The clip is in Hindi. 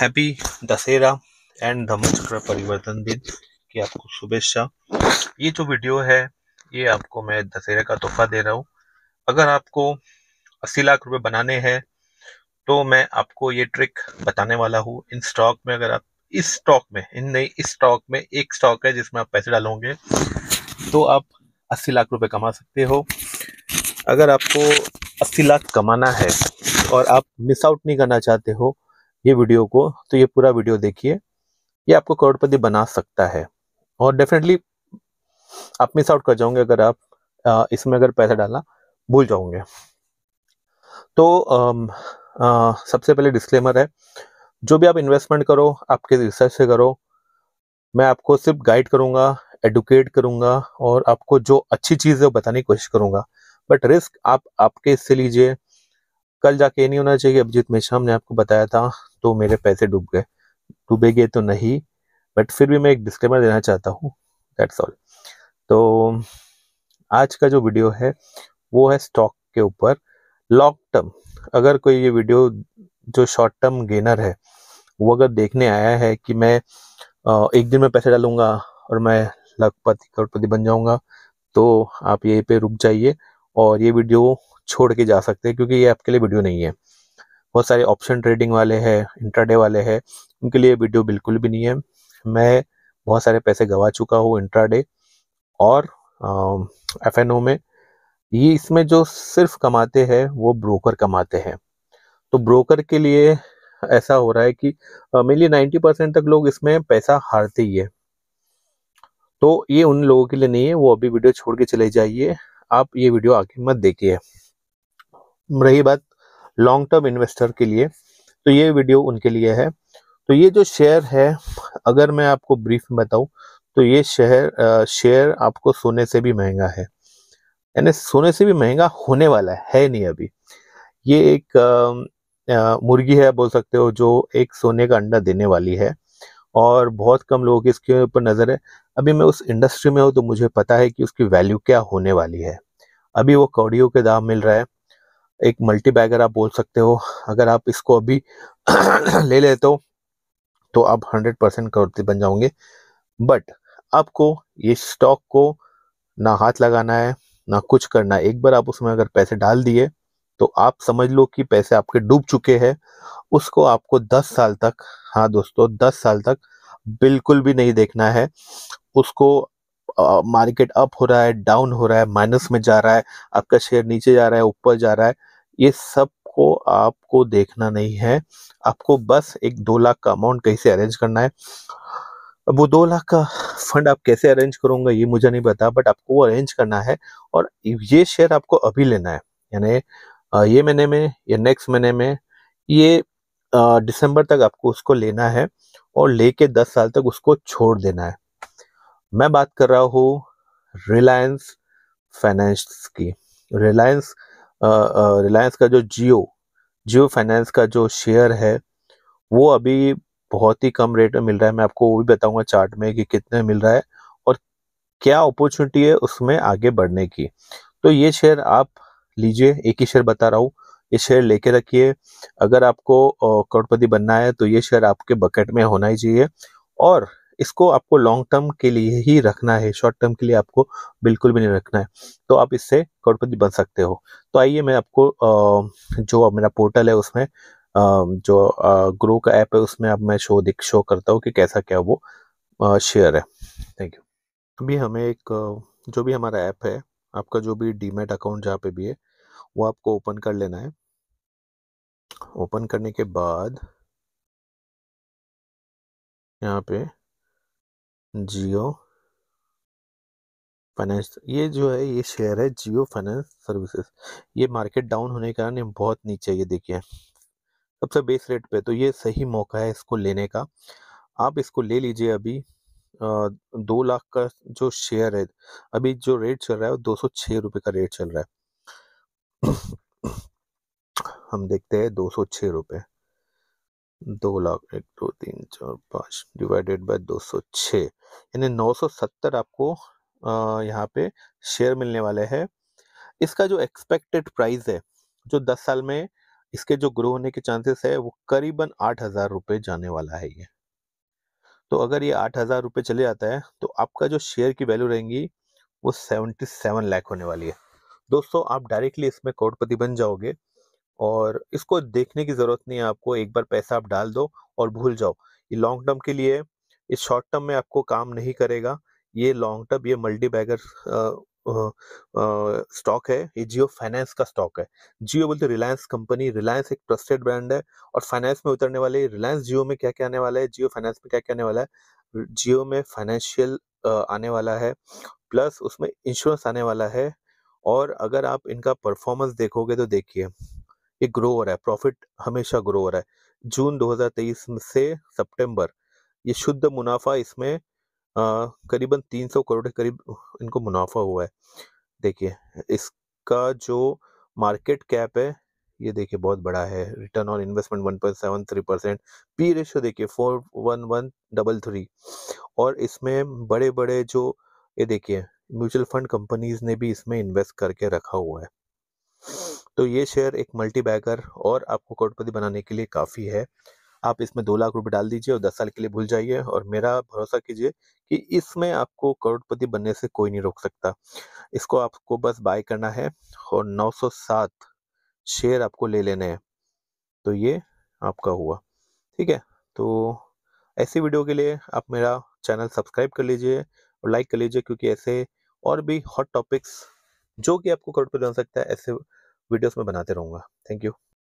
हैप्पी दशहरा एंड धर्मचक्र परिवर्तन दिन की आपको शुभेच्छा ये जो वीडियो है ये आपको मैं दशहरा का तोहफा दे रहा हूँ अगर आपको अस्सी लाख रुपए बनाने हैं तो मैं आपको ये ट्रिक बताने वाला हूँ इन स्टॉक में अगर आप इस स्टॉक में इन नहीं इस स्टॉक में एक स्टॉक है जिसमें आप पैसे डालोगे तो आप अस्सी लाख रुपए कमा सकते हो अगर आपको अस्सी लाख कमाना है और आप मिस आउट नहीं करना चाहते हो ये वीडियो को तो ये पूरा वीडियो देखिए ये आपको करोड़पति बना सकता है और डेफिनेटली आप मिस आउट कर जाओगे अगर आप इसमें अगर पैसा डालना भूल जाओगे तो आ, आ, सबसे पहले डिस्क्लेमर है जो भी आप इन्वेस्टमेंट करो आपके रिसर्च से करो मैं आपको सिर्फ गाइड करूंगा एडुकेट करूंगा और आपको जो अच्छी चीज़ है वो बताने की कोशिश करूंगा बट रिस्क आप आपके इससे लीजिए कल जाके नहीं होना चाहिए अभिजीत मिश्रा ने आपको बताया था तो मेरे पैसे डूब गए डूबे गए तो नहीं बट फिर भी मैं एक डिस्क्लेमर देना चाहता हूँ दैट्स ऑल तो आज का जो वीडियो है वो है स्टॉक के ऊपर लॉन्ग टर्म अगर कोई ये वीडियो जो शॉर्ट टर्म गेनर है वो अगर देखने आया है कि मैं एक दिन में पैसे डालूंगा और मैं लखपति करोड़पति बन जाऊंगा तो आप यहीं पे रुक जाइए और ये वीडियो छोड़ के जा सकते हैं क्योंकि ये आपके लिए वीडियो नहीं है बहुत सारे ऑप्शन ट्रेडिंग वाले हैं इंट्राडे वाले हैं उनके लिए वीडियो बिल्कुल भी नहीं है मैं बहुत सारे पैसे गवा चुका हूँ इंट्राडे और एफ एन ओ में ये इसमें जो सिर्फ कमाते हैं वो ब्रोकर कमाते हैं तो ब्रोकर के लिए ऐसा हो रहा है कि मेनली नाइन्टी परसेंट तक लोग इसमें पैसा हारते ही है तो ये उन लोगों के लिए नहीं है वो अभी वीडियो छोड़ के चले जाइए आप ये वीडियो आगे मत देखिए रही बात लॉन्ग टर्म इन्वेस्टर के लिए तो ये वीडियो उनके लिए है तो ये जो शेयर है अगर मैं आपको ब्रीफ में बताऊं तो ये शेयर शेयर आपको सोने से भी महंगा है यानी सोने से भी महंगा होने वाला है, है नहीं अभी ये एक आ, आ, मुर्गी है बोल सकते हो जो एक सोने का अंडा देने वाली है और बहुत कम लोगों की इसके ऊपर नज़र है अभी मैं उस इंडस्ट्री में हूँ तो मुझे पता है कि उसकी वैल्यू क्या होने वाली है अभी वो कौड़ियों के दाम मिल रहा है एक मल्टी बैगर आप बोल सकते हो अगर आप इसको अभी ले लेते हो तो आप हंड्रेड परसेंट करोड़ बन जाओगे बट आपको ये स्टॉक को ना हाथ लगाना है ना कुछ करना है एक बार आप उसमें अगर पैसे डाल दिए तो आप समझ लो कि पैसे आपके डूब चुके हैं उसको आपको 10 साल तक हाँ दोस्तों 10 साल तक बिल्कुल भी नहीं देखना है उसको मार्केट अप हो रहा है डाउन हो रहा है माइनस में जा रहा है आपका शेयर नीचे जा रहा है ऊपर जा रहा है ये सब को आपको देखना नहीं है आपको बस एक दो लाख का अमाउंट कैसे अरेंज करना है अब वो दो लाख का फंड आप कैसे अरेंज करूंगा ये मुझे नहीं पता बट आपको वो अरेंज करना है और ये शेयर आपको अभी लेना है यानी ये महीने में या नेक्स्ट महीने में ये दिसंबर तक आपको उसको लेना है और लेके दस साल तक उसको छोड़ देना है मैं बात कर रहा हूँ रिलायंस फाइनेंस की रिलायंस रिलायंस का जो जियो जियो फाइनेंस का जो शेयर है वो अभी बहुत ही कम रेट में मिल रहा है मैं आपको वो भी बताऊंगा चार्ट में कि कितने मिल रहा है और क्या अपॉर्चुनिटी है उसमें आगे बढ़ने की तो ये शेयर आप लीजिए एक ही शेयर बता रहा हूँ ये शेयर लेके रखिए अगर आपको करोड़पति बनना है तो ये शेयर आपके बकेट में होना ही चाहिए और इसको आपको लॉन्ग टर्म के लिए ही रखना है शॉर्ट टर्म के लिए आपको बिल्कुल भी नहीं रखना है तो आप इससे करोड़पति बन सकते हो तो आइए मैं आपको जो मेरा पोर्टल है उसमें जो ग्रो का ऐप है उसमें अब मैं शो दिख शो करता हूँ कि कैसा क्या वो शेयर है थैंक यू अभी हमें एक जो भी हमारा ऐप है आपका जो भी डीमेट अकाउंट जहाँ पे भी है वो आपको ओपन कर लेना है ओपन करने के बाद यहाँ पे जियो फाइनेंस ये जो है ये शेयर है जियो फाइनेंस सर्विसेज ये मार्केट डाउन होने के कारण बहुत नीचे ये देखिए सबसे बेस रेट पे तो ये सही मौका है इसको लेने का आप इसको ले लीजिए अभी दो लाख का जो शेयर है अभी जो रेट चल रहा है वो दो सौ छः रुपये का रेट चल रहा है हम देखते हैं दो सौ छः रुपये दो लाख एक दो तीन चार पाँच डिवाइडेड बाय दो सौ छः यानी नौ सौ सत्तर आपको यहाँ पे शेयर मिलने वाले हैं इसका जो एक्सपेक्टेड प्राइस है जो दस साल में इसके जो ग्रो होने के चांसेस है वो करीबन आठ हज़ार रुपये जाने वाला है ये तो अगर ये आठ हज़ार रुपये चले जाता है तो आपका जो शेयर की वैल्यू रहेंगी वो सेवेंटी सेवन लैख होने वाली है दोस्तों आप डायरेक्टली इसमें करोड़पति बन जाओगे और इसको देखने की ज़रूरत नहीं है आपको एक बार पैसा आप डाल दो और भूल जाओ ये लॉन्ग टर्म के लिए इस शॉर्ट टर्म में आपको काम नहीं करेगा ये लॉन्ग टर्म ये मल्टी बैगर स्टॉक है ये जियो फाइनेंस का स्टॉक है जियो बोलते रिलायंस कंपनी रिलायंस एक ट्रस्टेड ब्रांड है और फाइनेंस में उतरने वाले रिलायंस जियो में क्या क्या आने वाला है जियो फाइनेंस में क्या क्या आने वाला है जियो में फाइनेंशियल आने वाला है प्लस उसमें इंश्योरेंस आने वाला है और अगर आप इनका परफॉर्मेंस देखोगे तो देखिए ये ग्रो हो रहा है प्रॉफिट हमेशा ग्रो हो रहा है जून 2023 से सितंबर ये शुद्ध मुनाफा इसमें करीबन 300 करोड़ के करीब इनको मुनाफा हुआ है देखिए इसका जो मार्केट कैप है ये देखिए बहुत बड़ा है return on investment one point seven three percent P ratio देखिए four one one double three और इसमें बड़े बड़े जो ये देखिए म्यूचुअल फंड कंपनीज ने भी इसमें इन्वेस्ट करके रखा हुआ है तो ये शेयर एक मल्टी बैगर और आपको करोड़पति बनाने के लिए काफ़ी है आप इसमें दो लाख रुपए डाल दीजिए और दस साल के लिए भूल जाइए और मेरा भरोसा कीजिए कि इसमें आपको करोड़पति बनने से कोई नहीं रोक सकता इसको आपको बस बाय करना है और 907 शेयर आपको ले लेने हैं तो ये आपका हुआ ठीक है तो ऐसी वीडियो के लिए आप मेरा चैनल सब्सक्राइब कर लीजिए और लाइक कर लीजिए क्योंकि ऐसे और भी हॉट टॉपिक्स जो कि आपको करोड़पति बन सकता है ऐसे वीडियोस में बनाते रहूँगा थैंक यू